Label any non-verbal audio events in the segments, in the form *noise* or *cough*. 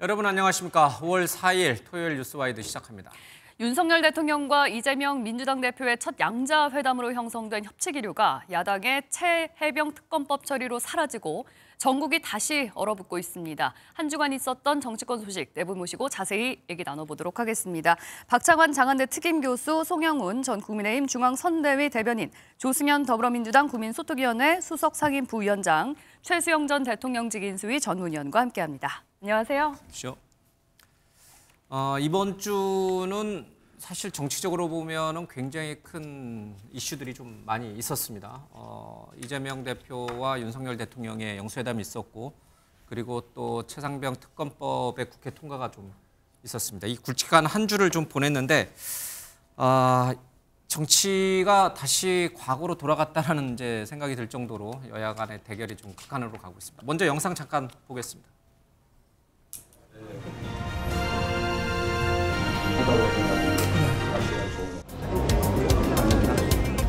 여러분 안녕하십니까. 5월 4일 토요일 뉴스와이드 시작합니다. 윤석열 대통령과 이재명 민주당 대표의 첫 양자회담으로 형성된 협치기류가 야당의 체해병 특검법 처리로 사라지고 전국이 다시 얼어붙고 있습니다. 한 주간 있었던 정치권 소식 네분 모시고 자세히 얘기 나눠보도록 하겠습니다. 박창환 장안대 특임교수, 송영훈 전 국민의힘 중앙선대위 대변인, 조승현 더불어민주당 국민소통위원회 수석상임 부위원장, 최수영 전 대통령직 인수위 전문원과 함께합니다. 네, 안녕하세요. 어, 이번 주는 사실 정치적으로 보면은 굉장히 큰 이슈들이 좀 많이 있었습니다. 어, 이재명 대표와 윤석열 대통령의 영수회담이 있었고 그리고 또 최상병 특검법의 국회 통과가 좀 있었습니다. 이 굵직한 한 주를 좀 보냈는데 아, 정치가 다시 과거로 돌아갔다라는 이제 생각이 들 정도로 여야 간의 대결이 좀 극한으로 가고 있습니다. 먼저 영상 잠깐 보겠습니다. 네.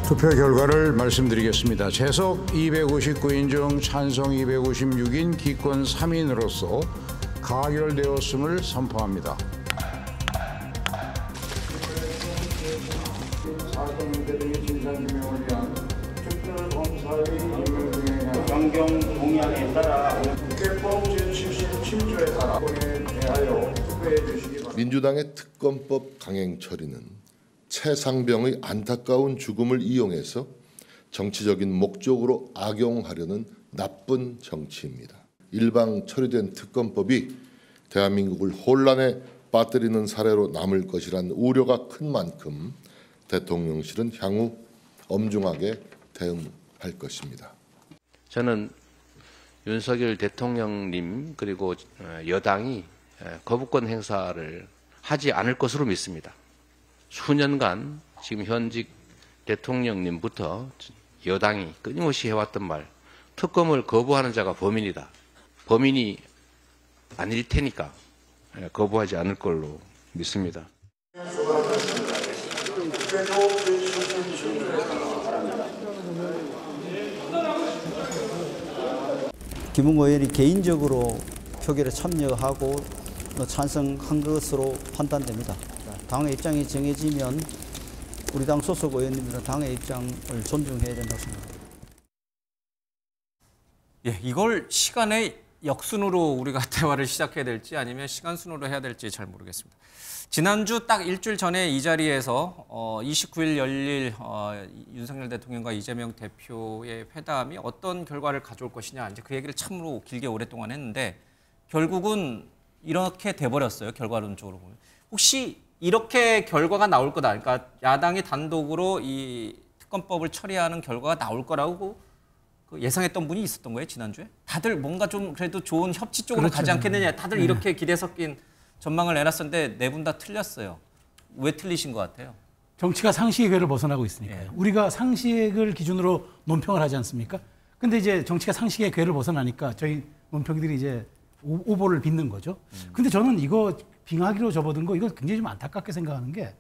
투표 결과를 말씀드리겠습니다. 재석 259인 중 찬성 256인 기권 3인으로서 가결되었음을 선포합니다. 경 동향에 따라 국회법 제7조에 따라 대하여 주시기 바랍니다. 민주당의 특검법 강행 처리는 최상병의 안타까운 죽음을 이용해서 정치적인 목적으로 악용하려는 나쁜 정치입니다. 일방 처리된 특검법이 대한민국을 혼란에 빠뜨리는 사례로 남을 것이란 우려가 큰 만큼 대통령실은 향후 엄중하게 대응할 것입니다. 저는 윤석열 대통령님 그리고 여당이 거부권 행사를 하지 않을 것으로 믿습니다. 수년간 지금 현직 대통령님부터 여당이 끊임없이 해왔던 말 특검을 거부하는 자가 범인이다. 범인이 아닐 테니까 예, 거부하지 않을 걸로 믿습니다. 김은호 의원이 개인적으로 표결에 참여하고 찬성한 것으로 판단됩니다. 당의 입장이 정해지면 우리 당 소속 의원님들은 당의 입장을 존중해야 된다고 생각합니다. 예, 이걸 시간의 역순으로 우리가 *laughs* 대화를 시작해야 될지 아니면 시간순으로 해야 될지 잘 모르겠습니다. 지난주 딱 일주일 전에 이 자리에서 어, 29일 열릴 어, 윤석열 대통령과 이재명 대표의 회담이 어떤 결과를 가져올 것이냐 이제 그 얘기를 참으로 길게 오랫동안 했는데 결국은 이렇게 돼버렸어요 결과론적으로 보면 혹시 이렇게 결과가 나올 거다. 그러니까 야당이 단독으로 이 특검법을 처리하는 결과가 나올 거라고 그 예상했던 분이 있었던 거예요 지난주에. 다들 뭔가 좀 그래도 좋은 협치 쪽으로 그렇죠. 가지 않겠느냐. 다들 네. 이렇게 기대 섞인 전망을 내놨었는데 네 분 다 틀렸어요. 왜 틀리신 것 같아요? 정치가 상식의 궤를 벗어나고 있으니까요. 네. 우리가 상식을 기준으로 논평을 하지 않습니까? 근데 이제 정치가 상식의 궤를 벗어나니까 저희 논평들이 이제 오보를 빚는 거죠. 음. 근데 저는 이거 빙하기로 접어든 거 이건 굉장히 좀 안타깝게 생각하는 게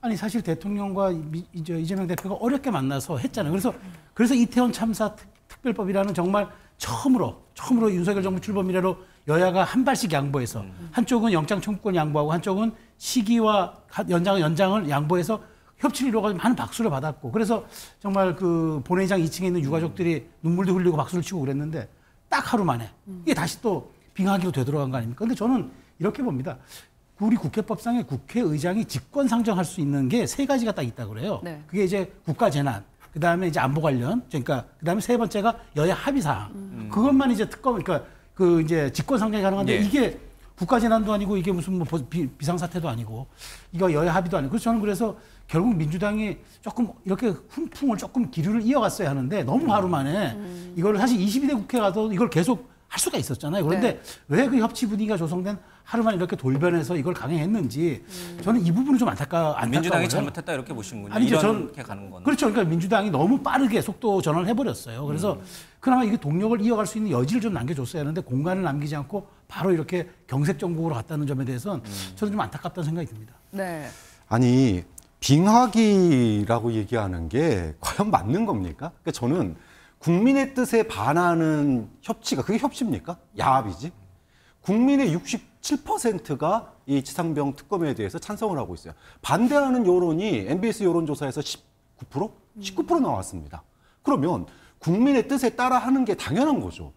아니 사실 대통령과 이제 이재명 대표가 어렵게 만나서 했잖아요. 그래서 그래서 이태원 참사 특, 별법이라는 정말 처음으로 처음으로 윤석열 정부 출범 이래로 여야가 한 발씩 양보해서 한쪽은 영장 청구권 양보하고 한쪽은 시기와 연장 연장을 양보해서 협치를 이루가지고 많은 박수를 받았고 그래서 정말 그 본회의장 2층에 있는 유가족들이 눈물도 흘리고 박수를 치고 그랬는데 딱 하루 만에 이게 다시 또 빙하기로 되돌아간 거 아닙니까? 근데 저는 이렇게 봅니다. 우리 국회법상에 국회의장이 직권 상정할 수 있는 게 세 가지가 딱 있다 그래요. 네. 그게 이제 국가 재난, 그 다음에 이제 안보 관련, 그러니까 그 다음에 세 번째가 여야 합의 사항. 음. 음. 그것만 이제 특검, 그러니까 그 이제 직권 상정이 가능한데 예. 이게 국가 재난도 아니고 이게 무슨 뭐 비, 상사태도 아니고 이거 여야 합의도 아니고 그래서 저는 그래서 결국 민주당이 조금 이렇게 훈풍을 조금 기류를 이어갔어야 하는데 너무 하루 만에 음. 이걸 사실 22대 국회 가도 이걸 계속 할 수가 있었잖아요. 그런데 네. 왜그 협치 분위기가 조성된 하루만 이렇게 돌변해서 이걸 강행했는지 음. 저는 이 부분이 좀 안타까 안타까워요. 민주당이 잘못했다 이렇게 보시군요 아니죠. 저는 가는 건 그렇죠. 그러니까 민주당이 너무 빠르게 속도 전환을 해버렸어요. 그래서 음. 그나마 이게 동력을 이어갈 수 있는 여지를 좀 남겨줬어야 하는데 공간을 남기지 않고 바로 이렇게 경색 정국으로 갔다는 점에 대해서는 음. 저는 좀 안타깝다는 생각이 듭니다. 네. 아니 빙하기라고 얘기하는 게 과연 맞는 겁니까? 그러니까 저는 국민의 뜻에 반하는 협치가 그게 협치입니까? 야합이지. 국민의 67%가 이 지상병 특검에 대해서 찬성을 하고 있어요. 반대하는 여론이 MBS 여론조사에서 19% 19% 나왔습니다. 그러면 국민의 뜻에 따라 하는 게 당연한 거죠.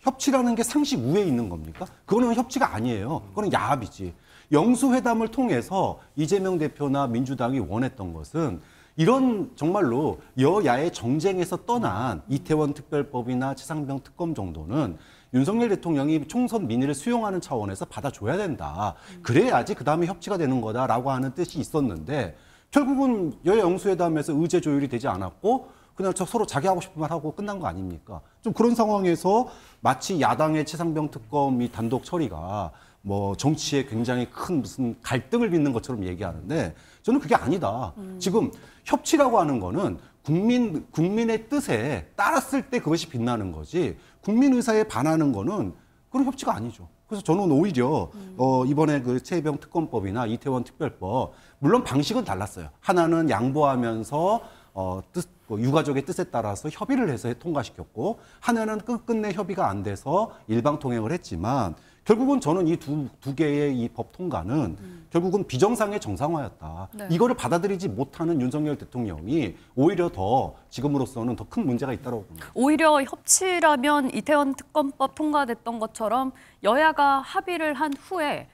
협치라는 게 상식 우에 있는 겁니까? 그거는 협치가 아니에요. 그거는 야합이지. 영수회담을 통해서 이재명 대표나 민주당이 원했던 것은 이런 정말로 여야의 정쟁에서 떠난 이태원 특별법이나 최상병 특검 정도는 윤석열 대통령이 총선 민의를 수용하는 차원에서 받아줘야 된다. 그래야지 그 다음에 협치가 되는 거다라고 하는 뜻이 있었는데 결국은 여야 영수회담에서 의제 조율이 되지 않았고 그냥 서로 자기 하고 싶은 말 하고 끝난 거 아닙니까? 좀 그런 상황에서 마치 야당의 최상병 특검이 단독 처리가 뭐 정치에 굉장히 큰 무슨 갈등을 빚는 것처럼 얘기하는데 저는 그게 아니다. 음. 지금 협치라고 하는 거는 국민 국민의 뜻에 따랐을 때 그것이 빛나는 거지 국민 의사에 반하는 거는 그런 협치가 아니죠. 그래서 저는 오히려 음. 어 이번에 그 최병 특검법이나 이태원 특별법 물론 방식은 달랐어요. 하나는 양보하면서 어뜻 그 유가족의 뜻에 따라서 협의를 해서 통과시켰고 한 해는 끝끝내 협의가 안 돼서 일방 통행을 했지만 결국은 저는 이 두 두 개의 이 법 통과는 음. 결국은 비정상의 정상화였다. 네. 이거를 받아들이지 못하는 윤석열 대통령이 오히려 더 지금으로서는 더 큰 문제가 있다고 봅니다. 오히려 협치라면 이태원 특검법 통과됐던 것처럼 여야가 합의를 한 후에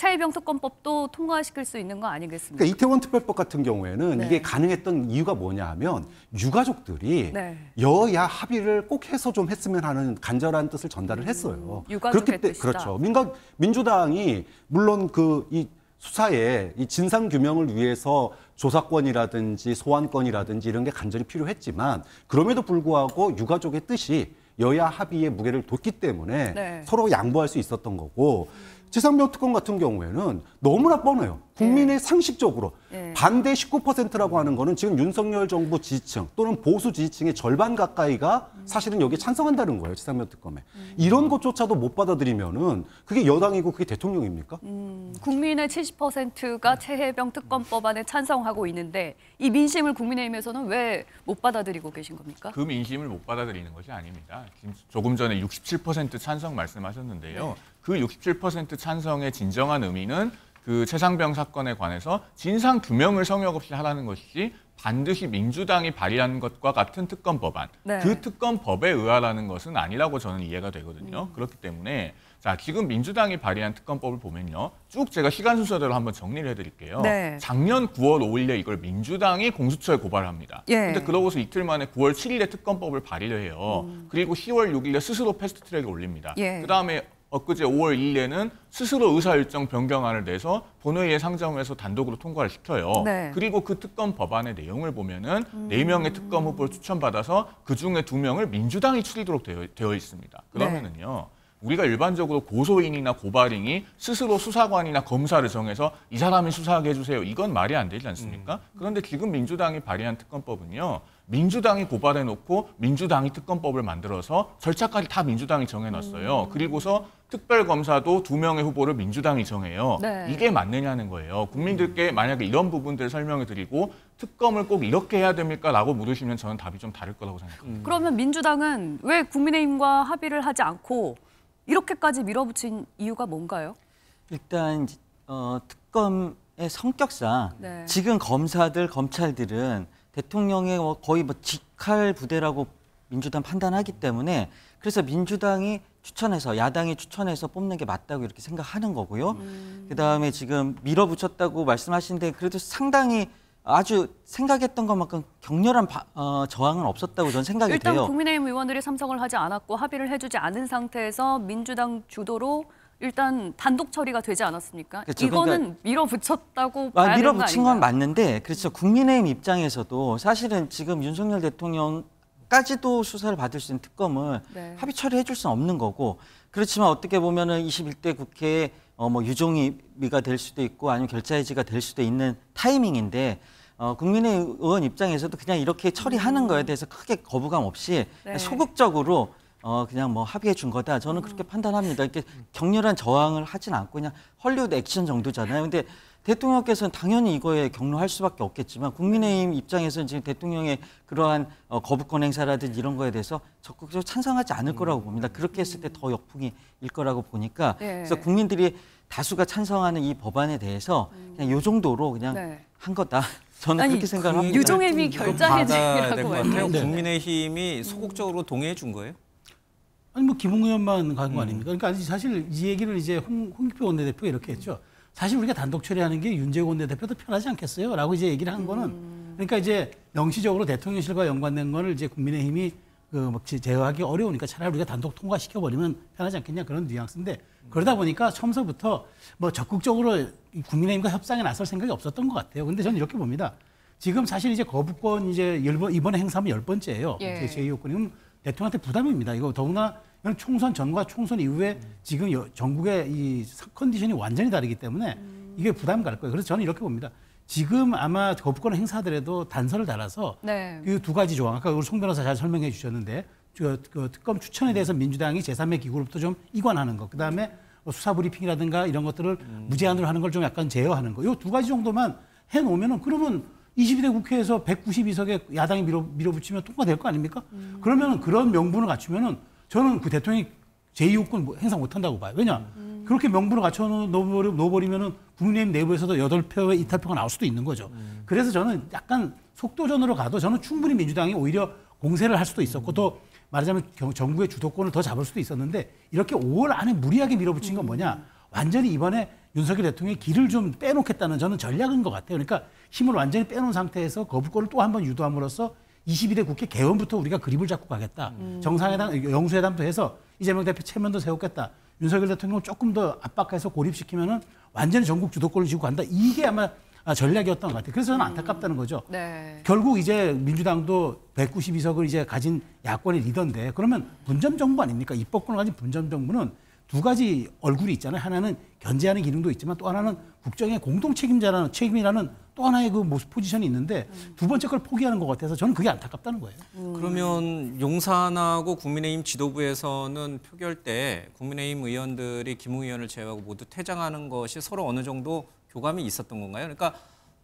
차일병특권법도 통과시킬 수 있는 거 아니겠습니까? 그러니까 이태원 특별법 같은 경우에는 네. 이게 가능했던 이유가 뭐냐 하면 유가족들이 네. 여야 합의를 꼭 해서 좀 했으면 하는 간절한 뜻을 전달을 음, 했어요. 음, 그렇기 때문에 그렇죠. 민각 민주당이 물론 그 이 수사에 이 진상 규명을 위해서 조사권이라든지 소환권이라든지 이런 게 간절히 필요했지만 그럼에도 불구하고 유가족의 뜻이 여야 합의의 무게를 뒀기 때문에 네. 서로 양보할 수 있었던 거고 음. 지상병 특검 같은 경우에는 너무나 뻔해요. 국민의 네. 상식적으로 네. 반대 19%라고 하는 거는 지금 윤석열 정부 지지층 또는 보수 지지층의 절반 가까이가 사실은 여기에 찬성한다는 거예요. 지상병 특검에. 음. 이런 것조차도 못 받아들이면은 그게 여당이고 그게 대통령입니까? 음, 국민의 70%가 체해병 특검 법안에 찬성하고 있는데 이 민심을 국민의힘에서는 왜 못 받아들이고 계신 겁니까? 그 민심을 못 받아들이는 것이 아닙니다. 지금 조금 전에 67% 찬성 말씀하셨는데요. 네. 그67% 찬성의 진정한 의미는 그 최상병 사건에 관해서 진상 규명을 성역 없이 하라는 것이 반드시 민주당이 발의한 것과 같은 특검 법안, 네. 그 특검 법에 의하라는 것은 아니라고 저는 이해가 되거든요. 음. 그렇기 때문에 자 지금 민주당이 발의한 특검법을 보면요, 쭉 제가 시간 순서대로 한번 정리를 해드릴게요. 네. 작년 9월 5일에 이걸 민주당이 공수처에 고발합니다. 그런데 예. 그러고서 이틀 만에 9월 7일에 특검법을 발의를 해요. 음. 그리고 10월 6일에 스스로 패스트트랙에 올립니다. 예. 그 다음에 엊그제 5월 1일에는 스스로 의사일정 변경안을 내서 본회의에 상정해서 단독으로 통과를 시켜요. 네. 그리고 그 특검 법안의 내용을 보면은 음. 네명의 특검 후보를 추천받아서 그 중에 두명을 민주당이 추리도록 되어, 되어 있습니다. 네. 그러면은요. 네. 우리가 일반적으로 고소인이나 고발인이 스스로 수사관이나 검사를 정해서 이 사람이 수사하게 해주세요. 이건 말이 안 되지 않습니까? 음. 그런데 지금 민주당이 발의한 특검법은요. 민주당이 고발해 놓고 민주당이 특검법을 만들어서 절차까지 다 민주당이 정해 놨어요. 음. 그리고서 특별검사도 두 명의 후보를 민주당이 정해요. 네. 이게 맞느냐는 거예요. 국민들께 음. 만약에 이런 부분들을 설명해 드리고 특검을 꼭 이렇게 해야 됩니까라고 물으시면 저는 답이 좀 다를 거라고 생각합니다. 음. 그러면 민주당은 왜 국민의힘과 합의를 하지 않고 이렇게까지 밀어붙인 이유가 뭔가요? 일단 어, 특검의 성격상 네. 지금 검사들 검찰들은 대통령의 뭐 거의 뭐 직할 부대라고 민주당 판단하기 때문에 그래서 민주당이 추천해서 야당이 추천해서 뽑는 게 맞다고 이렇게 생각하는 거고요. 음. 그다음에 지금 밀어붙였다고 말씀하시는데 그래도 상당히 아주 생각했던 것만큼 격렬한 바, 어, 저항은 없었다고 저는 생각이 일단 돼요. 일단 국민의힘 의원들이 삼성을 하지 않았고 합의를 해주지 않은 상태에서 민주당 주도로 일단 단독 처리가 되지 않았습니까? 그렇죠. 이거는 그러니까... 밀어붙였다고 아, 봐야 아, 밀어붙인 건 맞는데 그렇죠. 국민의힘 입장에서도 사실은 지금 윤석열 대통령 까지도 수사를 받을 수 있는 특검을 네. 합의 처리해 줄 수는 없는 거고 그렇지만 어떻게 보면은 21대 국회에 어뭐 유종의미가 될 수도 있고 아니면 결자해지가 될 수도 있는 타이밍인데 어 국민의 의원 입장에서도 그냥 이렇게 처리하는 음. 거에 대해서 크게 거부감 없이 네. 소극적으로 어 그냥 뭐 합의해 준 거다. 저는 그렇게 음. 판단합니다. 이렇게 격렬한 저항을 하진 않고 그냥 헐리우드 액션 정도잖아요. 근데 대통령께서는 당연히 이거에 격로할 수밖에 없겠지만 국민의힘 입장에서는 지금 대통령의 그러한 어, 거부권 행사라든지 이런 거에 대해서 적극적으로 찬성하지 않을 거라고 봅니다. 음. 그렇게 했을 때 더 역풍이 일 거라고 보니까 네. 그래서 국민들이 다수가 찬성하는 이 법안에 대해서 음. 그냥 요 정도로 그냥 네. 한 거다. *laughs* 저는 아니, 그렇게 생각합니다. 그 유종의미 결자 해지라고 해요. 네. 국민의힘이 소극적으로 동의해 준 거예요? 아니 뭐 김웅 의원만 가는 거 음. 아닙니까? 그러니까 사실 이 얘기를 이제 홍, 홍익표 원내대표가 이렇게 했죠. 사실 우리가 단독 처리하는 게윤재호원내 대표도 편하지 않겠어요? 라고 이제 얘기를 한 거는 음. 그러니까 이제 명시적으로 대통령실과 연관된 거를 이제 국민의힘이 그막 제어하기 어려우니까 차라리 우리가 단독 통과시켜 버리면 편하지 않겠냐 그런 뉘앙스인데 그러다 보니까 처음서부터 뭐 적극적으로 국민의힘과 협상에 나설 생각이 없었던 것 같아요. 근데 저는 이렇게 봅니다. 지금 사실 이제 거부권 이제 1번 이번에 행사하면 열번째예요 예. 제2요건이. 대통령한테 부담입니다. 이거 더구나 이건 총선 전과 총선 이후에 음. 지금 여, 전국의 이 컨디션이 완전히 다르기 때문에 음. 이게 부담 갈 거예요. 그래서 저는 이렇게 봅니다. 지금 아마 거부권 행사들에도 단서를 달아서 네. 그두 가지 조항 아까 우리 송 변호사 잘 설명해 주셨는데 저, 그 특검 추천에 대해서 민주당이 제3의 기구로부터 좀 이관하는 것 그다음에 뭐 수사 브리핑이라든가 이런 것들을 음. 무제한으로 하는 걸 좀 약간 제어하는 거요 두 가지 정도만 해놓으면은 그러면 22대 국회에서 1 9 2석의 야당이 밀어, 밀어붙이면 통과될 거 아닙니까? 음. 그러면 그런 명분을 갖추면은 저는 그 대통령이 제2호권 뭐 행사 못한다고 봐요. 왜냐? 음. 그렇게 명분을 갖춰 놓어버리면은 국민의힘 내부에서도 8표의 이탈표가 나올 수도 있는 거죠. 음. 그래서 저는 약간 속도전으로 가도 저는 충분히 민주당이 오히려 공세를 할 수도 있었고 음. 또 말하자면 정부의 주도권을 더 잡을 수도 있었는데 이렇게 5월 안에 무리하게 밀어붙인 건 뭐냐? 음. 완전히 이번에 윤석열 대통령의 길을 좀 빼놓겠다는 저는 전략인 것 같아요. 그러니까 힘을 완전히 빼놓은 상태에서 거부권을 또 한 번 유도함으로써 22대 국회 개원부터 우리가 그립을 잡고 가겠다. 음. 정상회담, 영수회담도 해서 이재명 대표 체면도 세웠겠다. 윤석열 대통령을 조금 더 압박해서 고립시키면은 완전히 전국 주도권을 지고 간다. 이게 아마 전략이었던 것 같아요. 그래서 저는 음. 안타깝다는 거죠. 음. 네. 결국 이제 민주당도 192석을 이제 가진 야권의 리더인데 그러면 분점 정부 아닙니까? 입법권을 가진 분점 정부는 두 가지 얼굴이 있잖아요. 하나는 견제하는 기능도 있지만 또 하나는 국정의 공동 책임자라는 책임이라는 또 하나의 그 모습 포지션이 있는데 두 번째 걸 포기하는 것 같아서 저는 그게 안타깝다는 거예요. 음. 그러면 용산하고 국민의힘 지도부에서는 표결 때 국민의힘 의원들이 김웅 의원을 제외하고 모두 퇴장하는 것이 서로 어느 정도 교감이 있었던 건가요? 그러니까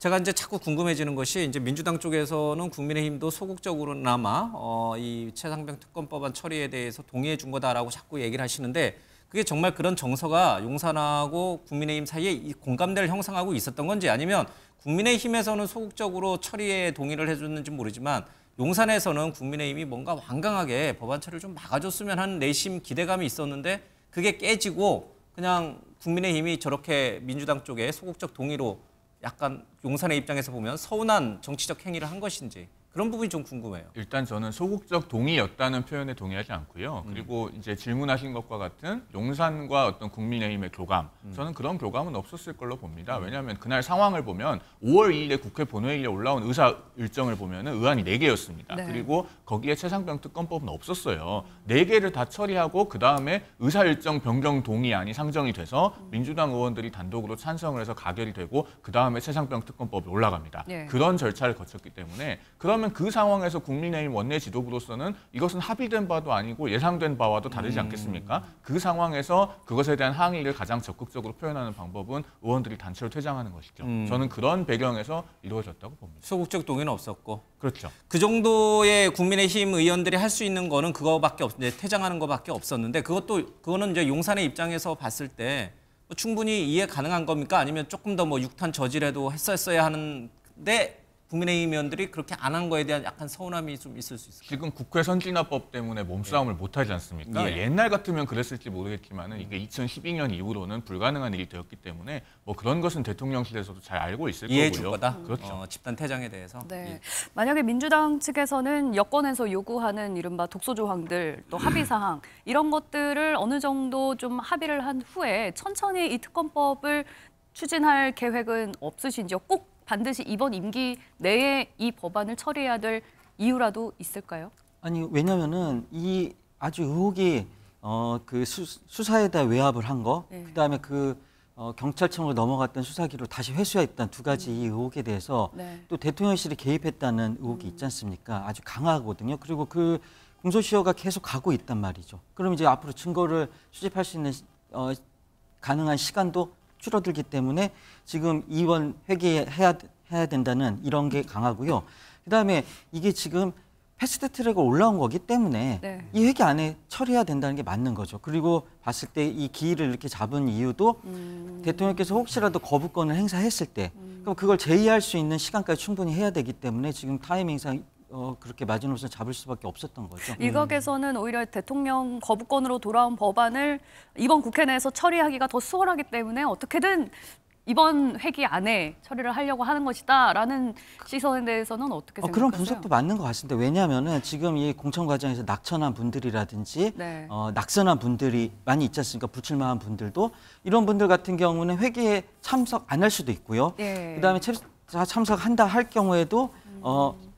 제가 이제 자꾸 궁금해지는 것이 이제 민주당 쪽에서는 국민의힘도 소극적으로나마 어, 이 최상병 특검법안 처리에 대해서 동의해 준 거다라고 자꾸 얘기를 하시는데 그게 정말 그런 정서가 용산하고 국민의힘 사이에 공감대를 형성하고 있었던 건지 아니면 국민의힘에서는 소극적으로 처리에 동의를 해줬는지 모르지만 용산에서는 국민의힘이 뭔가 완강하게 법안 처리를 좀 막아줬으면 하는 내심 기대감이 있었는데 그게 깨지고 그냥 국민의힘이 저렇게 민주당 쪽에 소극적 동의로 약간 용산의 입장에서 보면 서운한 정치적 행위를 한 것인지 그런 부분이 좀 궁금해요. 일단 저는 소극적 동의였다는 표현에 동의하지 않고요. 음. 그리고 이제 질문하신 것과 같은 용산과 어떤 국민의힘의 교감, 음. 저는 그런 교감은 없었을 걸로 봅니다. 음. 왜냐하면 그날 상황을 보면 5월 2일에 국회 본회의에 올라온 의사 일정을 보면 의안이 4개였습니다. 네. 그리고 거기에 최상병 특검법은 없었어요. 4개를 다 처리하고 그다음에 의사 일정 변경 동의안이 상정이 돼서 음. 민주당 의원들이 단독으로 찬성을 해서 가결이 되고 그다음에 최상병 특검법이 올라갑니다. 네. 그런 절차를 거쳤기 때문에 그러면 하지만 그 상황에서 국민의힘 원내 지도부로서는 이것은 합의된 바도 아니고 예상된 바와도 다르지 음. 않겠습니까? 그 상황에서 그것에 대한 항의를 가장 적극적으로 표현하는 방법은 의원들이 단체로 퇴장하는 것이죠. 음. 저는 그런 배경에서 이루어졌다고 봅니다. 소극적 동의는 없었고. 그렇죠. 그 정도의 국민의힘 의원들이 할 수 있는 거는 그거밖에 없, 퇴장하는 것밖에 없었는데 그것도 그거는 이제 용산의 입장에서 봤을 때 뭐 충분히 이해 가능한 겁니까? 아니면 조금 더 뭐 육탄 저지라도 했었어야 하는데 국민의힘 의원들이 그렇게 안 한 거에 대한 약간 서운함이 좀 있을 수 있어요. 지금 국회 선진화법 때문에 몸싸움을 예. 네. 못 하지 않습니까? 예. 옛날 같으면 그랬을지 모르겠지만 이게 2012년 이후로는 불가능한 일이 되었기 때문에 뭐 그런 것은 대통령실에서도 잘 알고 있을 이해해 거고요. 이해해 줄 거다. 그렇죠. 어, 집단 퇴장에 대해서. 네. 예. 만약에 민주당 측에서는 여권에서 요구하는 이른바 독소 조항들 또 합의 사항 이런 것들을 어느 정도 좀 합의를 한 후에 천천히 이 특검법을 추진할 계획은 없으신지요? 꼭 반드시 이번 임기 내에 이 법안을 처리해야 될 이유라도 있을까요? 아니 왜냐면은 이 아주 의혹이 어그 수사에다 외압을 한 거, 네. 그다음에 그 어, 경찰청으로 넘어갔던 수사기로 다시 회수했다는 두 가지 이 의혹에 대해서 네. 또 대통령실이 개입했다는 의혹이 있지 음. 않습니까? 아주 강하거든요. 그리고 그 공소시효가 계속 가고 있단 말이죠. 그럼 이제 앞으로 증거를 수집할 수 있는 어, 가능한 시간도 줄어들기 때문에 지금 이원 회계해야 해야 된다는 이런 게 강하고요. 그다음에 이게 지금 패스트 트랙을 올라온 거기 때문에 네. 이 회계 안에 처리해야 된다는 게 맞는 거죠. 그리고 봤을 때 이 기일을 이렇게 잡은 이유도 음... 대통령께서 혹시라도 거부권을 행사했을 때 음... 그럼 그걸 제의할 수 있는 시간까지 충분히 해야 되기 때문에 지금 타이밍상 어, 그렇게 마지노선 잡을 수밖에 없었던 거죠. 음. 일각에서는 오히려 대통령 거부권으로 돌아온 법안을 이번 국회 내에서 처리하기가 더 수월하기 때문에 어떻게든 이번 회기 안에 처리를 하려고 하는 것이다라는 시선에 대해서는 어떻게 어, 생각하세요? 그런 분석도 맞는 것 같습니다. 왜냐하면 지금 이 공천 과정에서 낙천한 분들이라든지 네. 어, 낙선한 분들이 많이 있지 않습니까? 불출마한 분들도 이런 분들 같은 경우는 회기에 참석 안 할 수도 있고요. 예. 그다음에 참석한다 할 경우에도 음.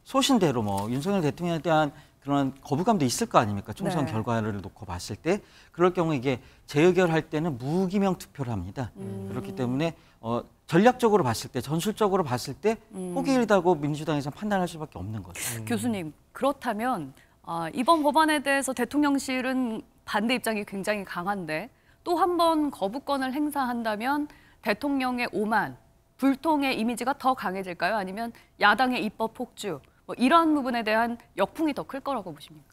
소신대로 뭐 윤석열 대통령에 대한 그런 거부감도 있을 거 아닙니까? 총선 네. 결과를 놓고 봤을 때 그럴 경우 이게 재의결할 때는 무기명 투표를 합니다. 음. 그렇기 때문에 어, 전략적으로 봤을 때 전술적으로 봤을 때 음. 호기일다고 민주당에서 판단할 수밖에 없는 거죠. 음. 교수님 그렇다면 어, 이번 법안에 대해서 대통령실은 반대 입장이 굉장히 강한데 또 한 번 거부권을 행사한다면 대통령의 오만 불통의 이미지가 더 강해질까요? 아니면 야당의 입법 폭주 뭐 이런 부분에 대한 역풍이 더 클 거라고 보십니까?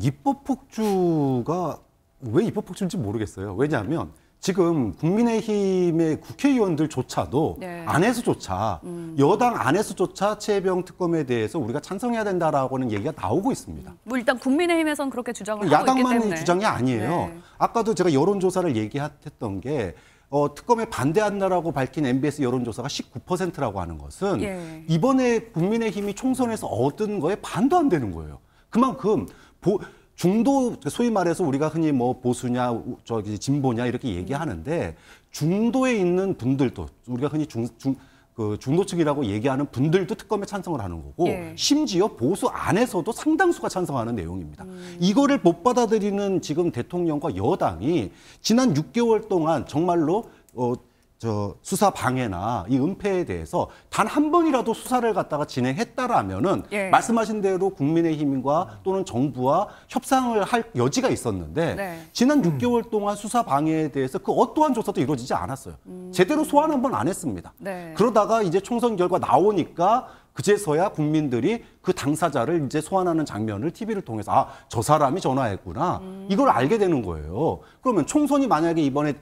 입법 폭주가 왜 입법 폭주인지 모르겠어요. 왜냐하면 지금 국민의힘의 국회의원들조차도 네. 안에서조차 음. 여당 안에서조차 채병 특검에 대해서 우리가 찬성해야 된다라고는 얘기가 나오고 있습니다. 음. 뭐 일단 국민의힘에선 그렇게 주장을 하고 있기 때문에. 주장이 아니에요. 네. 아까도 제가 여론조사를 얘기했던 게 어, 특검에 반대한다라고 밝힌 MBS 여론조사가 19%라고 하는 것은 예. 이번에 국민의힘이 총선에서 얻은 거에 반도 안 되는 거예요. 그만큼 보, 중도 소위 말해서 우리가 흔히 뭐 보수냐 저기 진보냐 이렇게 얘기하는데 중도에 있는 분들도 우리가 흔히 중, 중그 중도층이라고 얘기하는 분들도 특검에 찬성을 하는 거고 예. 심지어 보수 안에서도 상당수가 찬성하는 내용입니다. 음. 이거를 못 받아들이는 지금 대통령과 여당이 지난 6개월 동안 정말로 어, 저 수사 방해나 이 은폐에 대해서 단 한 번이라도 수사를 갖다가 진행했다라면은 예. 말씀하신 대로 국민의힘과 또는 정부와 협상을 할 여지가 있었는데 네. 지난 음. 6개월 동안 수사 방해에 대해서 그 어떠한 조사도 이루어지지 않았어요. 음. 제대로 소환 한 번 안 했습니다. 네. 그러다가 이제 총선 결과 나오니까 그제서야 국민들이 그 당사자를 이제 소환하는 장면을 TV를 통해서 아, 저 사람이 전화했구나. 이걸 알게 되는 거예요. 그러면 총선이 만약에 이번에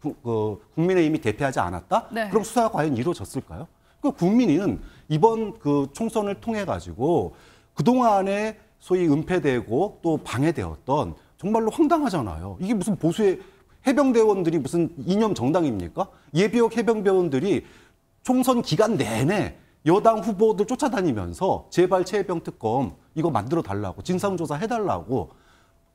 그 국민의힘이 대패하지 않았다? 네. 그럼 수사가 과연 이루어졌을까요? 그 국민은 이번 그 총선을 통해 가지고 그동안에 소위 은폐되고 또 방해되었던 정말로 황당하잖아요. 이게 무슨 보수의 해병대원들이 무슨 이념 정당입니까? 예비역 해병대원들이 총선 기간 내내 여당 후보들 쫓아다니면서 제발 체해병 특검 이거 만들어 달라고 진상조사 해달라고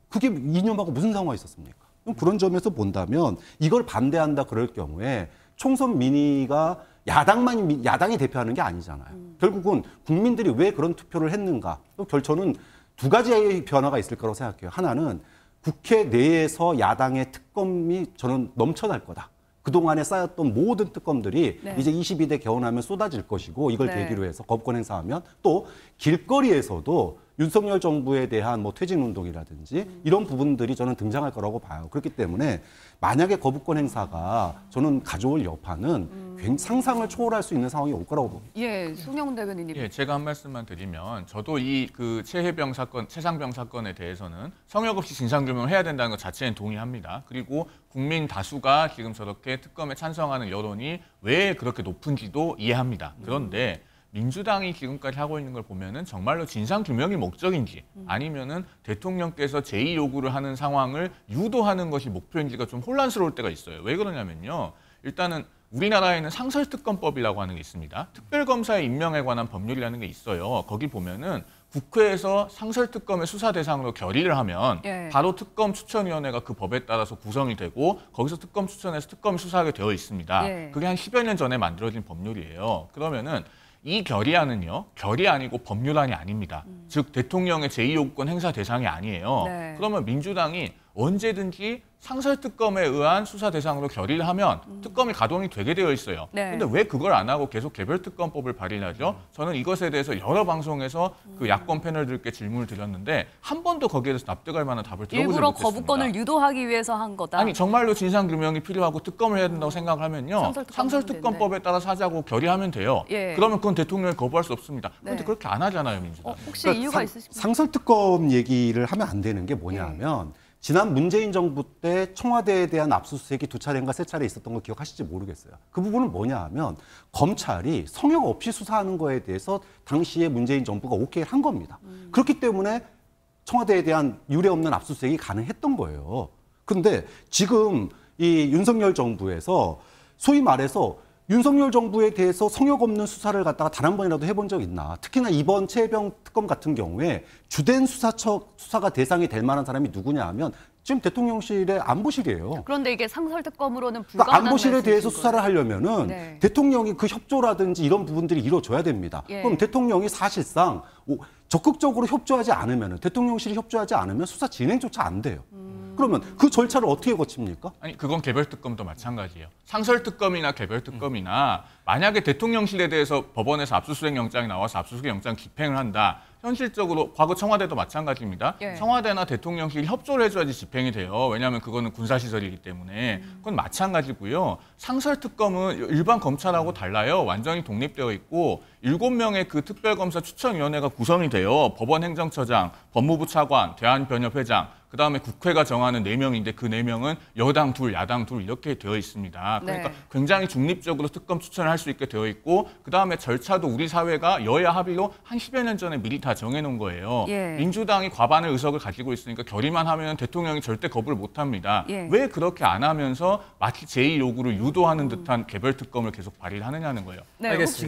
그게 이념하고 무슨 상황이 있었습니까? 그런 점에서 본다면 이걸 반대한다 그럴 경우에 총선 민의가 야당만 야당이 대표하는 게 아니잖아요. 음. 결국은 국민들이 왜 그런 투표를 했는가? 또 결처는 두 가지의 변화가 있을 거라고 생각해요. 하나는 국회 내에서 야당의 특검이 저는 넘쳐날 거다. 그동안에 쌓였던 모든 특검들이 네. 이제 22대 개원하면 쏟아질 것이고 이걸 네. 계기로 해서 법권 행사하면 또 길거리에서도 윤석열 정부에 대한 뭐 퇴진 운동이라든지 이런 부분들이 저는 등장할 거라고 봐요. 그렇기 때문에 만약에 거부권 행사가 저는 가져올 여파는 굉히 상상을 초월할 수 있는 상황이 올 거라고 봅니다. 예, 송영훈 대변인님. 예, 제가 한 말씀만 드리면 저도 이 그 최해병 사건, 최상병 사건에 대해서는 성역 없이 진상규명을 해야 된다는 것 자체는 동의합니다. 그리고 국민 다수가 지금 저렇게 특검에 찬성하는 여론이 왜 그렇게 높은지도 이해합니다. 그런데 음. 민주당이 지금까지 하고 있는 걸 보면은 정말로 진상 규명이 목적인지 음. 아니면은 대통령께서 제의 요구를 하는 상황을 유도하는 것이 목표인지가 좀 혼란스러울 때가 있어요. 왜 그러냐면요. 일단은 우리나라에는 상설특검법이라고 하는 게 있습니다. 특별검사의 임명에 관한 법률이라는 게 있어요. 거기 보면은 국회에서 상설특검의 수사 대상으로 결의를 하면 예. 바로 특검 추천위원회가 그 법에 따라서 구성이 되고 거기서 특검 추천에서 특검 수사하게 되어 있습니다. 예. 그게 한 10여 년 전에 만들어진 법률이에요. 그러면은 이 결의안은요, 결의 아니고 법률안이 아닙니다. 음. 즉 대통령의 제2요구권 행사 대상이 아니에요. 네. 그러면 민주당이 언제든지 상설 특검에 의한 수사 대상으로 결의를 하면 음. 특검이 가동이 되게 되어 있어요. 그런데 네. 왜 그걸 안 하고 계속 개별 특검법을 발의를 하죠? 음. 저는 이것에 대해서 여러 방송에서 그 음. 야권 패널들께 질문을 드렸는데 한 번도 거기에 대해서 납득할 만한 답을 드어보지 일부러 못했습니 일부러 거부권을 유도하기 위해서 한 거다. 아니 정말로 진상 규명이 필요하고 특검을 해야 된다고 생각 하면요. 상설 특검법에 따라서 하자고 결의하면 돼요. 예. 그러면 그건 대통령이 거부할 수 없습니다. 그런데 네. 그렇게 안 하잖아요, 민주당. 어, 혹시 그러니까 이유가 있으십니까? 상설 특검 얘기를 하면 안 되는 게 뭐냐면. 예. 지난 문재인 정부 때 청와대에 대한 압수수색이 두 차례인가 세 차례 있었던 걸 기억하실지 모르겠어요. 그 부분은 뭐냐 하면 검찰이 성역 없이 수사하는 거에 대해서 당시에 문재인 정부가 오케이를 한 겁니다. 음. 그렇기 때문에 청와대에 대한 유례 없는 압수수색이 가능했던 거예요. 근데 지금 이 윤석열 정부에서 소위 말해서 윤석열 정부에 대해서 성역 없는 수사를 갖다가 단 한 번이라도 해본 적 있나. 특히나 이번 최병 특검 같은 경우에 주된 수사처 수사가 대상이 될 만한 사람이 누구냐 하면 지금 대통령실의 안보실이에요. 그런데 이게 상설 특검으로는 불가한 그러니까 안보실에 대해서 거예요. 수사를 하려면은 네. 대통령이 그 협조라든지 이런 부분들이 이루어져야 됩니다. 예. 그럼 대통령이 사실상 적극적으로 협조하지 않으면 대통령실이 협조하지 않으면 수사 진행조차 안 돼요. 그러면 그 절차를 어떻게 거칩니까? 아니 그건 개별 특검도 마찬가지예요. 상설 특검이나 개별 특검이나 만약에 대통령실에 대해서 법원에서 압수수색 영장이 나와서 압수수색 영장 집행을 한다. 현실적으로 과거 청와대도 마찬가지입니다. 예. 청와대나 대통령실 협조를 해줘야지 집행이 돼요. 왜냐하면 그거는 군사시설이기 때문에 음. 그건 마찬가지고요. 상설특검은 일반 검찰하고 달라요. 완전히 독립되어 있고 7 명의그 특별검사 추천위원회가 구성이 돼요. 법원행정처장, 법무부 차관, 대한변협회장, 그 다음에 국회가 정하는 4명인데그4명은 여당 둘, 야당 둘 이렇게 되어 있습니다. 그러니까 네. 굉장히 중립적으로 특검 추천을 할 수 있게 되어 있고 그 다음에 절차도 우리 사회가 여야 합의로 한1 0여년 전에 미리 다 정해놓은 거예요. 예. 민주당이 과반의 의석을 가지고 있으니까 결의만 하면 대통령이 절대 거부를 못합니다. 예. 왜 그렇게 안 하면서 마치 제2요구를 유도하는 듯한 개별 특검을 계속 발의를 하느냐는 거예요. 네, 알겠습니다.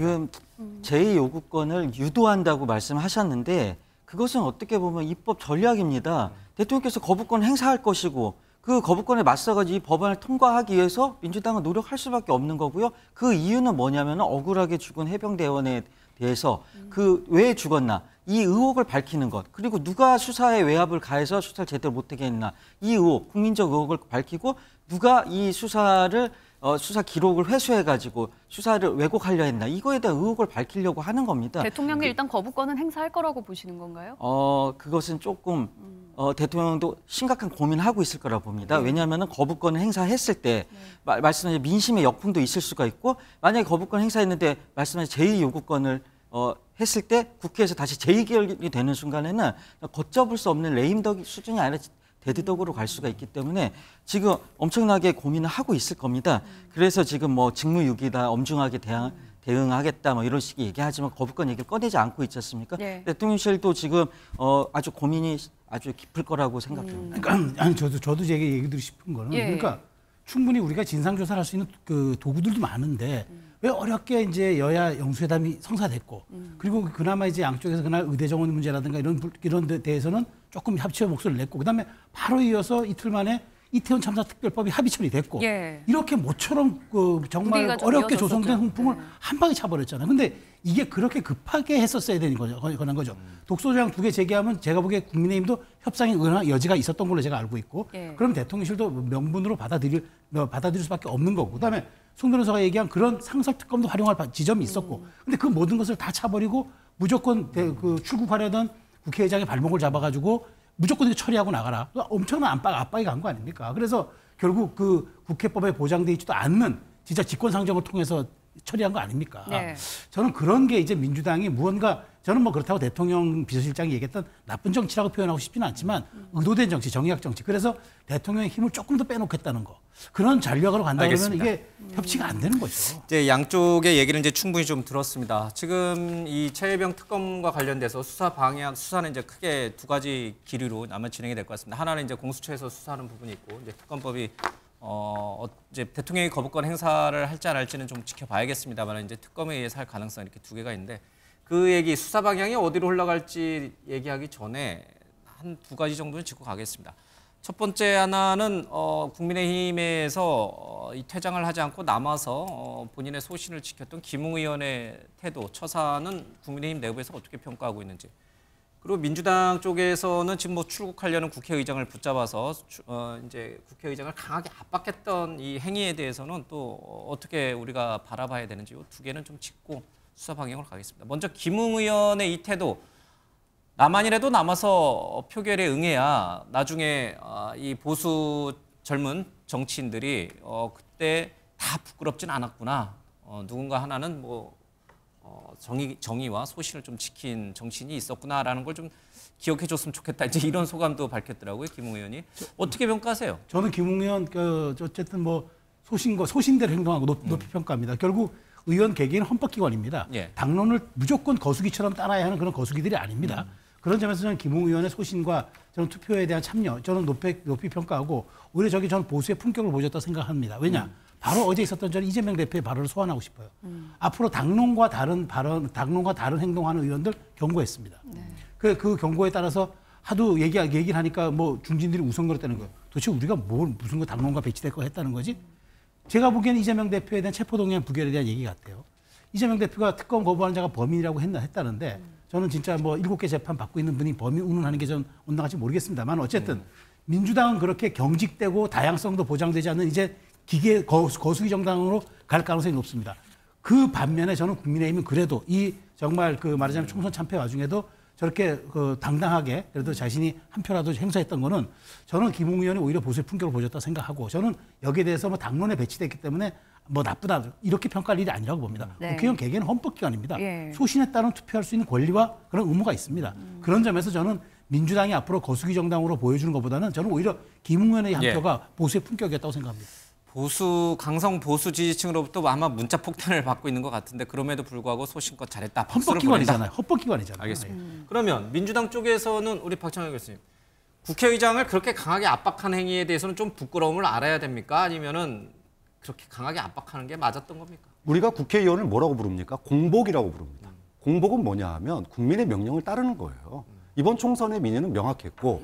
지금 제2요구권을 유도한다고 말씀하셨는데 그것은 어떻게 보면 입법 전략입니다. 대통령께서 거부권 행사할 것이고 그 거부권에 맞서가지이 법안을 통과하기 위해서 민주당은 노력할 수밖에 없는 거고요. 그 이유는 뭐냐면 억울하게 죽은 해병대원에 대해서 그 왜 죽었나 이 의혹을 밝히는 것 그리고 누가 수사에 외압을 가해서 수사를 제대로 못하게 했나 이 의혹 국민적 의혹을 밝히고 누가 이 수사를 어, 수사 기록을 회수해가지고 수사를 왜곡하려 했나 이거에 대한 의혹을 밝히려고 하는 겁니다. 대통령이 그, 일단 거부권은 행사할 거라고 보시는 건가요? 어 그것은 조금 어, 대통령도 심각한 고민하고 있을 거라 봅니다. 네. 왜냐하면 거부권을 행사했을 때 네. 마, 말씀하신 민심의 역풍도 있을 수가 있고 만약에 거부권 행사했는데 말씀하신 제2요구권을 어, 했을 때 국회에서 다시 재2결혁이 되는 순간에는 걷잡을 수 없는 레임덕 수준이 아니라 대드덕으로갈 수가 있기 때문에 지금 엄청나게 고민을 하고 있을 겁니다. 그래서 지금 뭐 직무유기다 엄중하게 대항, 대응하겠다 뭐 이런 식의 얘기하지만 거부권 얘기를 꺼내지 않고 있지 않습니까? 네. 대통령실도 지금 어, 아주 고민이 아주 깊을 거라고 생각합니다. 음. 그러니까 아니, 저도 저도 제게 얘기 드리고 싶은 거는 예. 그러니까 충분히 우리가 진상조사를 할 수 있는 그 도구들도 많은데 음. 왜 어렵게 이제 여야 영수회담이 성사됐고 음. 그리고 그나마 이제 양쪽에서 그날 의대 정원 문제라든가 이런 이런 데 대해서는 조금 협치의 목소리를 냈고 그다음에 바로 이어서 이틀 만에 이태원 참사 특별법이 합의 처리됐고 예. 이렇게 모처럼 그 정말 어렵게 조성된 홍풍을 네. 한 방에 차버렸잖아요. 근데 이게 그렇게 급하게 했었어야 되는 거죠. 그런 거죠. 음. 독소조항 두개 제기하면 제가 보기에 국민의힘도 협상의 의한 여지가 있었던 걸로 제가 알고 있고 예. 그럼 대통령실도 명분으로 받아들일 어, 받아들일 수밖에 없는 거고 그다음에 송 변호사가 얘기한 그런 상설 특검도 활용할 지점이 있었고 음. 근데 그 모든 것을 다 차버리고 무조건 음. 그 출국하려던 국회의장의 발목을 잡아가지고 무조건 처리하고 나가라. 엄청난 압박, 압박이 간 거 아닙니까? 그래서 결국 그 국회법에 보장돼 있지도 않는 진짜 직권상정을 통해서 처리한 거 아닙니까? 네. 저는 그런 게 이제 민주당이 무언가 저는 뭐 그렇다고 대통령 비서실장이 얘기했던 나쁜 정치라고 표현하고 싶지는 않지만 음. 의도된 정치, 정의학 정치. 그래서 대통령의 힘을 조금 더 빼놓겠다는 거. 그런 전략으로 간다 알겠다 그러면 이게 협치가 안 되는 거죠. 이제 양쪽의 얘기를 이제 충분히 좀 들었습니다. 지금 이 최혜병 특검과 관련돼서 수사 방향 수사는 이제 크게 두 가지 길이로 남아 진행이 될 것 같습니다. 하나는 이제 공수처에서 수사하는 부분이 있고 이제 특검법이 어 이제 대통령이 거부권 행사를 할지 안 할지는 좀 지켜봐야겠습니다만 이제 특검에 의해서 할 가능성 이렇게 두 개가 있는데 그 얘기 수사 방향이 어디로 흘러갈지 얘기하기 전에 한 두 가지 정도는 짚고 가겠습니다. 첫 번째 하나는 어, 국민의힘에서 어, 이 퇴장을 하지 않고 남아서 어, 본인의 소신을 지켰던 김웅 의원의 태도, 처사는 국민의힘 내부에서 어떻게 평가하고 있는지. 그리고 민주당 쪽에서는 지금 뭐 출국하려는 국회의장을 붙잡아서 추, 어, 이제 국회의장을 강하게 압박했던 이 행위에 대해서는 또 어떻게 우리가 바라봐야 되는지 이두 개는 좀 짚고 수사 방향으로 가겠습니다. 먼저 김웅 의원의 이 태도. 나만이라도 남아서 표결에 응해야 나중에 어, 이 보수 젊은 정치인들이 어, 그때 다 부끄럽진 않았구나. 어, 누군가 하나는 뭐 어, 정의, 정의와 소신을 좀 지킨 정치인이 있었구나라는 걸 좀 기억해 줬으면 좋겠다. 이제 이런 소감도 밝혔더라고요. 김웅 의원이. 어떻게 평가하세요? 저는 김웅 의원 그 어쨌든 뭐 소신과 소신대로 행동하고 높, 음. 높이 평가합니다. 결국 의원 개개인 헌법기관입니다. 예. 당론을 무조건 거수기처럼 따라야 하는 그런 거수기들이 아닙니다. 음. 그런 점에서 저는 김웅 의원의 소신과 저는 투표에 대한 참여 저는 높이, 높이 평가하고 오히려 저기 저는 보수의 품격을 보셨줬다 생각합니다. 왜냐? 음. 바로 어제 있었던 저는 이재명 대표의 발언을 소환하고 싶어요. 음. 앞으로 당론과 다른 발언, 당론과 다른 행동하는 의원들 경고했습니다. 네. 그, 그 경고에 따라서 하도 얘기, 얘기를 하니까 뭐 중진들이 우선거렸다는 거예요. 도대체 우리가 뭘, 무슨 거 그 당론과 배치될 거 했다는 거지? 제가 보기에는 이재명 대표에 대한 체포동의안 부결에 대한 얘기 같아요. 이재명 대표가 특검 거부하는 자가 범인이라고 했나, 했다는데 음. 저는 진짜 뭐 일곱 개 재판 받고 있는 분이 범위 운운하는 게 전 온당할지 모르겠습니다만 어쨌든 네. 민주당은 그렇게 경직되고 다양성도 보장되지 않는 이제 기계 거수, 거수기 정당으로 갈 가능성이 높습니다. 그 반면에 저는 국민의힘은 그래도 이 정말 그 말하자면 네. 총선 참패 와중에도 저렇게 그 당당하게 그래도 자신이 한 표라도 행사했던 거는 저는 김웅 의원이 오히려 보수의 품격을 보셨줬다 생각하고 저는 여기에 대해서 뭐 당론에 배치됐기 때문에 뭐 나쁘다 이렇게 평가할 일이 아니라고 봅니다. 음. 네. 국회의원 개개인 헌법기관입니다. 예. 소신에 따른 투표할 수 있는 권리와 그런 의무가 있습니다. 음. 그런 점에서 저는 민주당이 앞으로 거수기 정당으로 보여주는 것보다는 저는 오히려 김웅현의 한 표가 예. 보수의 품격이었다고 생각합니다. 보수 강성 보수 지지층으로부터 아마 문자 폭탄을 받고 있는 것 같은데 그럼에도 불구하고 소신껏 잘했다. 헌법기관이잖아요. 헌법기관이잖아요. 알겠습니다. 음. 그러면 민주당 쪽에서는 우리 박창현 교수님 국회의장을 그렇게 강하게 압박한 행위에 대해서는 좀 부끄러움을 알아야 됩니까? 아니면은 저렇게 강하게 압박하는 게 맞았던 겁니까? 우리가 국회의원을 뭐라고 부릅니까? 공복이라고 부릅니다. 음. 공복은 뭐냐 하면 국민의 명령을 따르는 거예요. 음. 이번 총선의 민의는 명확했고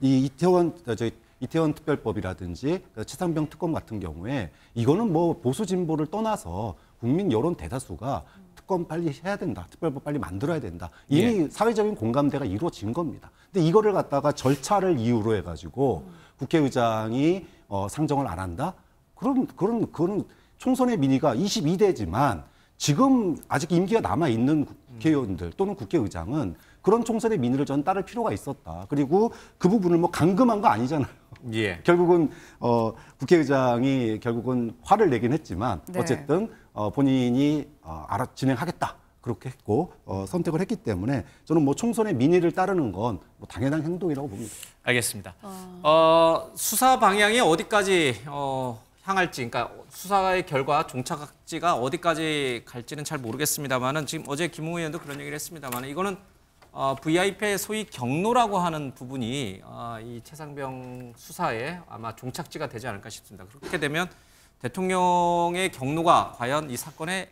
이 이태원 어, 저 이태원 특별법이라든지 그 치상병 특검 같은 경우에 이거는 뭐 보수 진보를 떠나서 국민 여론 대다수가 특검 빨리 해야 된다. 특별법 빨리 만들어야 된다. 이미 예. 사회적인 공감대가 이루어진 겁니다. 근데 이거를 갖다가 절차를 이유로 해가지고 음. 국회의장이 어, 상정을 안 한다? 그런 그런 그런 총선의 민의가 22대지만 지금 아직 임기가 남아 있는 국회의원들 또는 국회의장은 그런 총선의 민의를 저는 따를 필요가 있었다. 그리고 그 부분을 뭐 강금한 거 아니잖아요. 예. *laughs* 결국은 어, 국회의장이 결국은 화를 내긴 했지만 네. 어쨌든 어, 본인이 어, 알아 진행하겠다. 그렇게 했고 어, 선택을 했기 때문에 저는 뭐 총선의 민의를 따르는 건 뭐 당연한 행동이라고 봅니다. 알겠습니다. 어... 어, 수사 방향이 어디까지 어, 향할지, 그러니까 수사의 결과 종착지가 어디까지 갈지는 잘 모르겠습니다만은 지금 어제 김웅 의원도 그런 얘기를 했습니다만 이거는 어, VIP의 소위 경로라고 하는 부분이 어, 이 최상병 수사에 아마 종착지가 되지 않을까 싶습니다. 그렇게 되면 대통령의 경로가 과연 이 사건에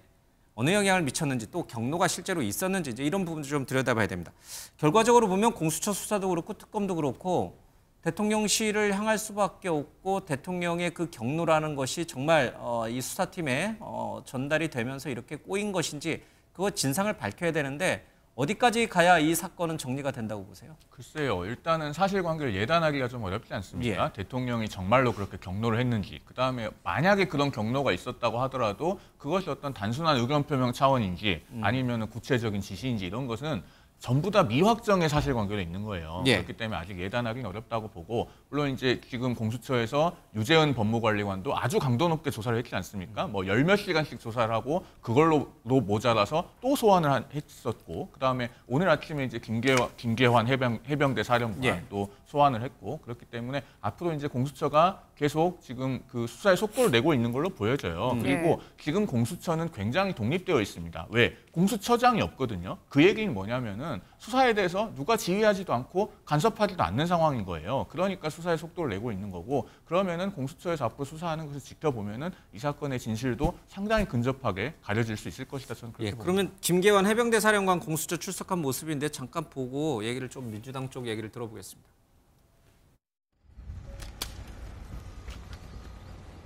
어느 영향을 미쳤는지 또 경로가 실제로 있었는지 이제 이런 부분도 좀 들여다봐야 됩니다. 결과적으로 보면 공수처 수사도 그렇고 특검도 그렇고 대통령실을 향할 수밖에 없고 대통령의 그 경로라는 것이 정말 어, 이 수사팀에 어, 전달이 되면서 이렇게 꼬인 것인지 그거 진상을 밝혀야 되는데 어디까지 가야 이 사건은 정리가 된다고 보세요? 글쎄요. 일단은 사실관계를 예단하기가 좀 어렵지 않습니까? 예. 대통령이 정말로 그렇게 경로를 했는지 그다음에 만약에 그런 경로가 있었다고 하더라도 그것이 어떤 단순한 의견 표명 차원인지 음. 아니면 구체적인 지시인지 이런 것은 전부 다 미확정의 사실관계로 있는 거예요. 예. 그렇기 때문에 아직 예단하기는 어렵다고 보고 물론 이제 지금 공수처에서 유재은 법무관리관도 아주 강도 높게 조사를 했지 않습니까? 뭐열몇 시간씩 조사를 하고 그걸로 모자라서 또 소환을 한, 했었고 그다음에 오늘 아침에 이제 김계환, 김계환 해병, 해병대 사령관도 예. 소환을 했고 그렇기 때문에 앞으로 이제 공수처가 계속 지금 그 수사에 속도를 내고 있는 걸로 보여져요. 음. 그리고 네. 지금 공수처는 굉장히 독립되어 있습니다. 왜? 공수처장이 없거든요. 그 얘기는 뭐냐면은 경우는 수사에 대해서 누가 지휘하지도 않고 간섭하지도 않는 상황인 거예요. 그러니까 수사에 속도를 내고 있는 거고 그러면은 공수처에서 앞으로 수사하는 것을 지켜보면은 이 사건의 진실도 상당히 근접하게 가려질 수 있을 것이다 저는 그렇게 예, 봅니다. 그러면 김계환 해병대 사령관 공수처 출석한 모습인데 잠깐 보고 얘기를 좀 민주당 쪽 얘기를 들어보겠습니다.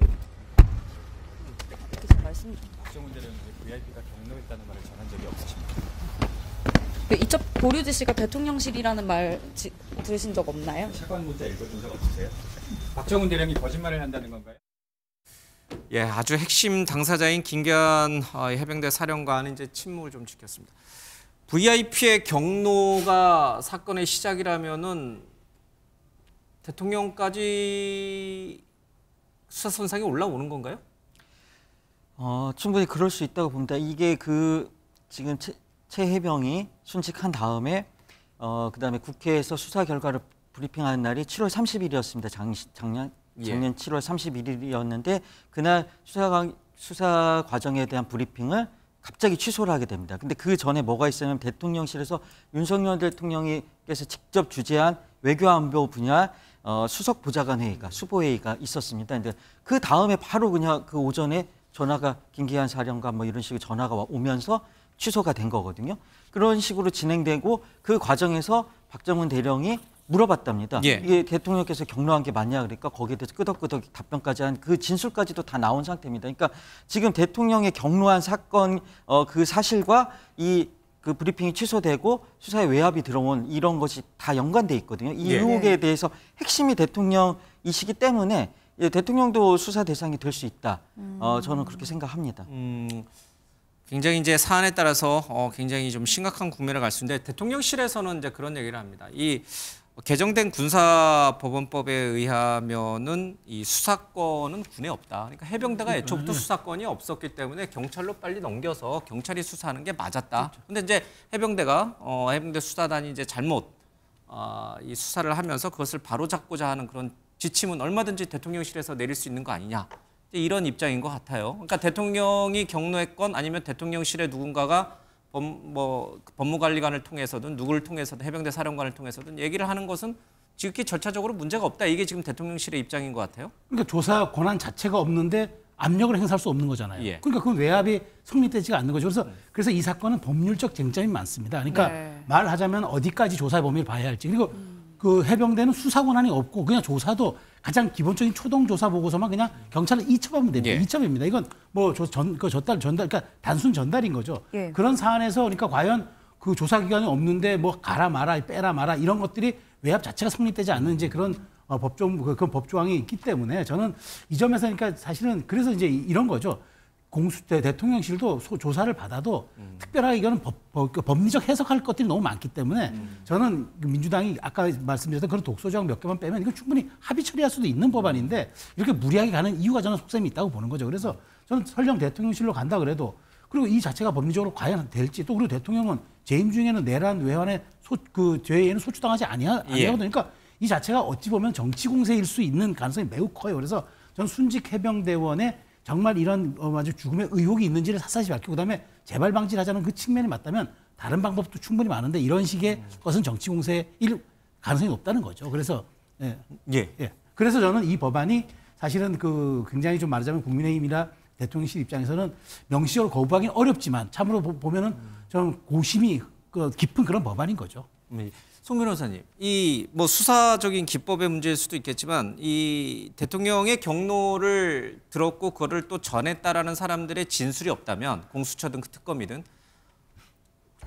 음, 네, 말씀. 국정원장은 VIP가 경로했다는 말을 전한 적이 없으십니까? 그 이쪽 보류지 씨가 대통령실이라는 말 지, 들으신 적 없나요? 차관 문자 읽어준 적 없으세요? 박정훈 대령이 거짓말을 한다는 건가요? 예, 아주 핵심 당사자인 김기현 어, 해병대 사령관 이제 침묵을 좀 지켰습니다. VIP의 경로가 사건의 시작이라면은 대통령까지 수사 선상에 올라오는 건가요? 어, 충분히 그럴 수 있다고 봅니다. 이게 그 지금 채, 최혜병이 순직한 다음에 어, 그다음에 국회에서 수사 결과를 브리핑하는 날이 7월 30일이었습니다. 작, 작년 예. 작년 예. 7월 31일이었는데 그날 수사 수사 과정에 대한 브리핑을 갑자기 취소를 하게 됩니다. 근데 그 전에 뭐가 있었냐면 대통령실에서 윤석열 대통령께서 이 직접 주재한 외교안보 분야 어, 수석 보좌관 회의가 수보 회의가 있었습니다. 근데 그 다음에 바로 그냥 그 오전에 전화가 김기현 사령관 뭐 이런 식으로 전화가 오면서 취소가 된 거거든요. 그런 식으로 진행되고 그 과정에서 박정은 대령이 물어봤답니다. 예. 이게 대통령께서 경로한 게 맞냐 그러니까 거기에 대해서 끄덕끄덕 답변까지 한 그 진술까지도 다 나온 상태입니다. 그러니까 지금 대통령의 경로한 사건 어, 그 사실과 이 그 브리핑이 취소되고 수사에 외압이 들어온 이런 것이 다 연관돼 있거든요. 이 예. 의혹에 대해서 핵심이 대통령이시기 때문에 예, 대통령도 수사 대상이 될 수 있다. 음. 어, 저는 그렇게 생각합니다. 음. 굉장히 이제 사안에 따라서 어 굉장히 좀 심각한 국면에 갈수 있는데 대통령실에서는 이제 그런 얘기를 합니다. 이 개정된 군사법원법에 의하면은 이 수사권은 군에 없다. 그러니까 해병대가 음, 애초부터 음. 수사권이 없었기 때문에 경찰로 빨리 넘겨서 경찰이 수사하는 게 맞았다. 그렇죠. 근데 이제 해병대가 어 해병대 수사단이 이제 잘못 어이 아, 수사를 하면서 그것을 바로잡고자 하는 그런 지침은 얼마든지 대통령실에서 내릴 수 있는 거 아니냐. 이런 입장인 것 같아요. 그러니까 대통령이 경로했건 아니면 대통령실에 누군가가 범, 뭐, 법무관리관을 통해서든 누구를 통해서든 해병대 사령관을 통해서든 얘기를 하는 것은 지극히 절차적으로 문제가 없다. 이게 지금 대통령실의 입장인 것 같아요. 그러니까 조사 권한 자체가 없는데 압력을 행사할 수 없는 거잖아요. 예. 그러니까 그 외압이 성립되지가 않는 거죠. 그래서 그래서 이 사건은 법률적 쟁점이 많습니다. 그러니까 네. 말하자면 어디까지 조사 범위를 봐야 할지 그리고 음. 그 해병대는 수사 권한이 없고 그냥 조사도 가장 기본적인 초동 조사 보고서만 그냥 경찰은 이첩하면 됩니다. 예. 이첩입니다. 이건 뭐전그 전달 전달 그러니까 단순 전달인 거죠. 예. 그런 사안에서 그러니까 과연 그 조사 기관이 없는데 뭐 가라 마라 빼라 마라 이런 것들이 외압 자체가 성립되지 않는지 그런 어, 법조 그, 그런 법조항이 있기 때문에 저는 이 점에서 그러니까 사실은 그래서 이제 이런 거죠. 공수 대 대통령실도 소, 조사를 받아도 음. 특별하게 이거는 법, 법, 그 법 리적 해석할 것들이 너무 많기 때문에 음. 저는 그 민주당이 아까 말씀드렸던 그런 독소적 몇 개만 빼면 이건 충분히 합의 처리할 수도 있는 법안인데 음. 이렇게 무리하게 가는 이유가 저는 속셈이 있다고 보는 거죠. 그래서 음. 저는 설령 대통령실로 간다 그래도 그리고 이 자체가 법리적으로 과연 될지 또 그리고 대통령은 재임 중에는 내란 외환의 소, 그 죄에는 소추당하지 아니하, 아니하거든요. 예. 그러니까 이 자체가 어찌 보면 정치 공세일 수 있는 가능성이 매우 커요. 그래서 저는 순직 해병대원의 정말 이런 어, 아주 죽음의 의혹이 있는지를 사사시 밝히고 그다음에 재발 방지를 하자는 그 측면이 맞다면 다른 방법도 충분히 많은데 이런 식의 음. 것은 정치 공세일 가능성이 높다는 거죠. 그래서 예. 예. 예. 그래서 저는 이 법안이 사실은 그 굉장히 좀 말하자면 국민의힘이나 대통령실 입장에서는 명시적으로 거부하기는 어렵지만 참으로 보면은 좀 고심이 그 깊은 그런 법안인 거죠. 네. 송 변호사님, 이 뭐 수사적인 기법의 문제일 수도 있겠지만 이 대통령의 경로를 들었고 그거를 또 전했다라는 사람들의 진술이 없다면 공수처든 그 특검이든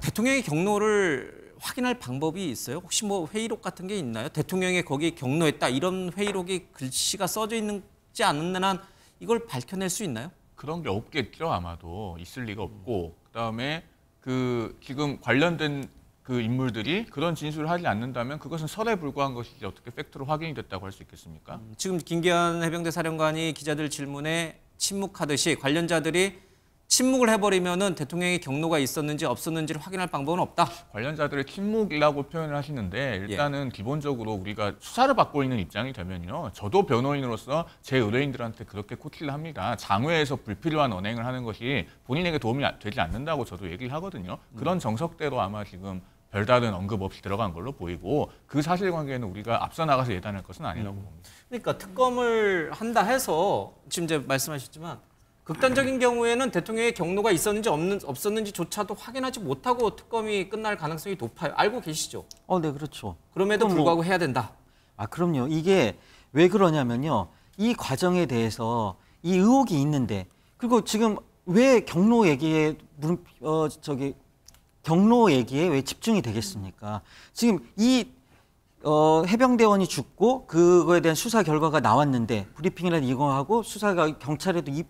대통령의 경로를 확인할 방법이 있어요? 혹시 뭐 회의록 같은 게 있나요? 대통령의 거기 경로했다 이런 회의록이 글씨가 써져 있는지 않는 한 이걸 밝혀낼 수 있나요? 그런 게 없겠죠 아마도 있을 리가 없고 그다음에 그 지금 관련된 그 인물들이 그런 진술을 하지 않는다면 그것은 설에 불과한 것이 어떻게 팩트로 확인이 됐다고 할 수 있겠습니까? 음, 지금 김기현 해병대 사령관이 기자들 질문에 침묵하듯이 관련자들이 침묵을 해버리면은 대통령의 경로가 있었는지 없었는지를 확인할 방법은 없다. 관련자들의 침묵이라고 표현을 하시는데 일단은 예. 기본적으로 우리가 수사를 받고 있는 입장이 되면요. 저도 변호인으로서 제 의뢰인들한테 그렇게 코치를 합니다. 장외에서 불필요한 언행을 하는 것이 본인에게 도움이 되지 않는다고 저도 얘기를 하거든요. 그런 음. 정석대로 아마 지금 별다른 언급 없이 들어간 걸로 보이고 그 사실관계는 우리가 앞서 나가서 예단할 것은 아니라고 음. 봅니다. 그러니까 특검을 한다 해서 지금 이제 말씀하셨지만 극단적인 경우에는 대통령의 경로가 있었는지 없는, 없었는지조차도 확인하지 못하고 특검이 끝날 가능성이 높아요. 알고 계시죠? 어, 네, 그렇죠. 그럼에도 뭐 불구하고 뭐, 해야 된다. 아, 그럼요. 이게 왜 그러냐면요. 이 과정에 대해서 이 의혹이 있는데 그리고 지금 왜 경로 얘기에 물, 어, 저기 경로 얘기에 왜 집중이 되겠습니까? 지금 이 어, 해병대원이 죽고 그거에 대한 수사 결과가 나왔는데 브리핑이라도 이거 하고 수사가 경찰에도 입,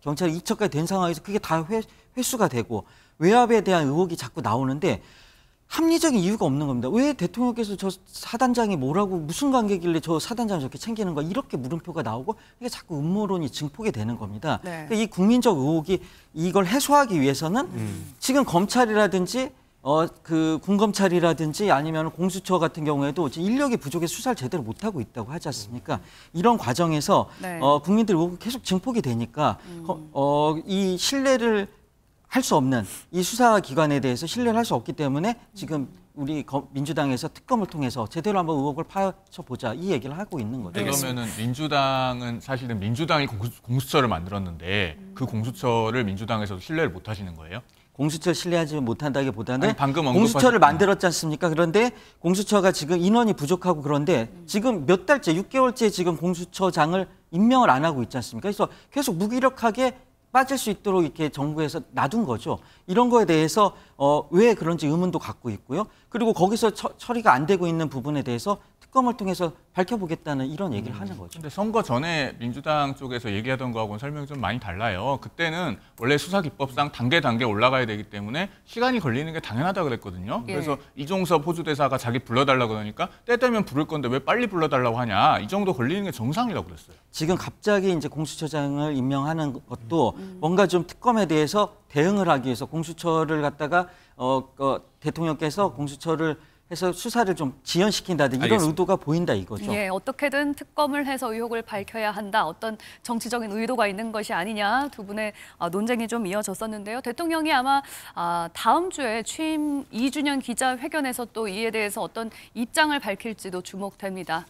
경찰 이첩까지 된 상황에서 그게 다 회, 회수가 되고 외압에 대한 의혹이 자꾸 나오는데 합리적인 이유가 없는 겁니다. 왜 대통령께서 저 사단장이 뭐라고 무슨 관계길래 저 사단장 저렇게 챙기는 거야 이렇게 물음표가 나오고 이게 자꾸 음모론이 증폭이 되는 겁니다. 네. 그러니까 이 국민적 의혹이 이걸 해소하기 위해서는 음. 지금 검찰이라든지 어그 군검찰이라든지 아니면 공수처 같은 경우에도 인력이 부족해 수사를 제대로 못 하고 있다고 하지 않습니까? 이런 과정에서 네. 어 국민들 의혹 계속 증폭이 되니까 음. 어이 신뢰를 할수 없는 이 수사기관에 대해서 신뢰를 할 수 없기 때문에 지금 우리 민주당에서 특검을 통해서 제대로 한번 의혹을 파헤쳐보자 이 얘기를 하고 있는 거죠. 그러면은 민주당은 사실은 민주당이 공수처를 만들었는데 그 공수처를 민주당에서도 신뢰를 못 하시는 거예요? 공수처를 신뢰하지 못한다기보다는 아니, 방금 공수처를 아. 만들었지 않습니까? 그런데 공수처가 지금 인원이 부족하고 그런데 지금 몇 달째, 6개월째 지금 공수처장을 임명을 안 하고 있지 않습니까? 그래서 계속 무기력하게 빠질 수 있도록 이렇게 정부에서 놔둔 거죠. 이런 거에 대해서 어, 왜 그런지 의문도 갖고 있고요. 그리고 거기서 처, 처리가 안 되고 있는 부분에 대해서 특검을 통해서 밝혀보겠다는 이런 얘기를 음, 하는 거죠. 근데 선거 전에 민주당 쪽에서 얘기하던 거하고는 설명이 좀 많이 달라요. 그때는 원래 수사기법상 단계 단계 올라가야 되기 때문에 시간이 걸리는 게 당연하다 고 그랬거든요. 예. 그래서 이종섭 호주 대사가 자기 불러달라 고 그러니까 때 되면 부를 건데 왜 빨리 불러달라고 하냐. 이 정도 걸리는 게 정상이라고 그랬어요. 지금 갑자기 이제 공수처장을 임명하는 것도 음. 뭔가 좀 특검에 대해서 대응을 하기 위해서 공수처를 갖다가 어, 어 대통령께서 공수처를 해서 수사를 좀 지연시킨다든지 이런 알겠습니다. 의도가 보인다 이거죠. 예, 어떻게든 특검을 해서 의혹을 밝혀야 한다. 어떤 정치적인 의도가 있는 것이 아니냐 두 분의 아, 논쟁이 좀 이어졌었는데요. 대통령이 아마 아, 다음 주에 취임 2주년 기자회견에서 또 이에 대해서 어떤 입장을 밝힐지도 주목됩니다.